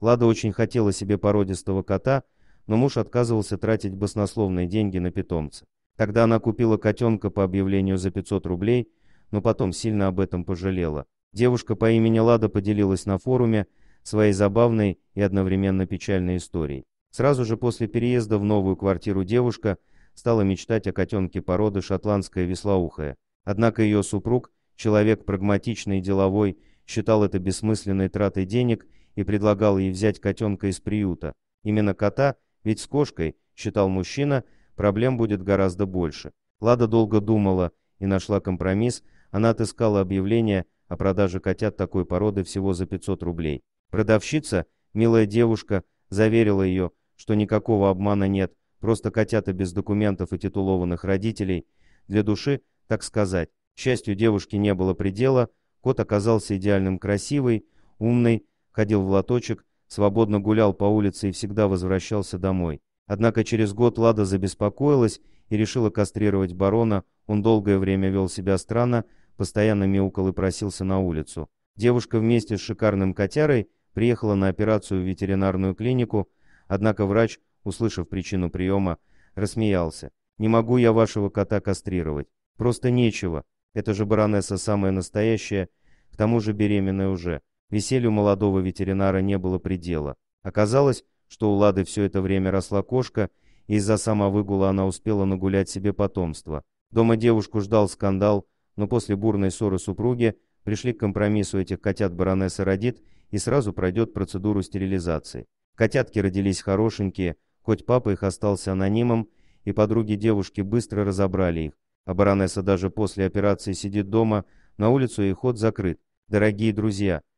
Лада очень хотела себе породистого кота, но муж отказывался тратить баснословные деньги на питомца. Тогда она купила котенка по объявлению за 500 рублей, но потом сильно об этом пожалела. Девушка по имени Лада поделилась на форуме своей забавной и одновременно печальной историей. Сразу же после переезда в новую квартиру девушка стала мечтать о котенке породы шотландская веслоухая. Однако ее супруг, человек прагматичный и деловой, считал это бессмысленной тратой денег и предлагал ей взять котенка из приюта. Именно кота, ведь с кошкой, считал мужчина, проблем будет гораздо больше. Лада долго думала и нашла компромисс, она отыскала объявление о продаже котят такой породы всего за 500 рублей. Продавщица, милая девушка, заверила ее, что никакого обмана нет, просто котята без документов и титулованных родителей, для души, так сказать. К счастью, девушки не было предела, кот оказался идеальным красивый, умный, ходил в лоточек, свободно гулял по улице и всегда возвращался домой. Однако через год Лада забеспокоилась и решила кастрировать барона, он долгое время вел себя странно, постоянно мяукал и просился на улицу. Девушка вместе с шикарным котярой приехала на операцию в ветеринарную клинику, однако врач, услышав причину приема, рассмеялся. «Не могу я вашего кота кастрировать. Просто нечего. Это же баронесса самая настоящая, к тому же беременная уже. Веселью молодого ветеринара не было предела. Оказалось, что у Лады все это время росла кошка, и из-за самовыгула она успела нагулять себе потомство. Дома девушку ждал скандал, но после бурной ссоры супруги пришли к компромиссу этих котят баронесса родит и сразу пройдет процедуру стерилизации. Котятки родились хорошенькие, хоть папа их остался анонимом, и подруги девушки быстро разобрали их. А баронесса даже после операции сидит дома, на улицу и ход закрыт. Дорогие друзья,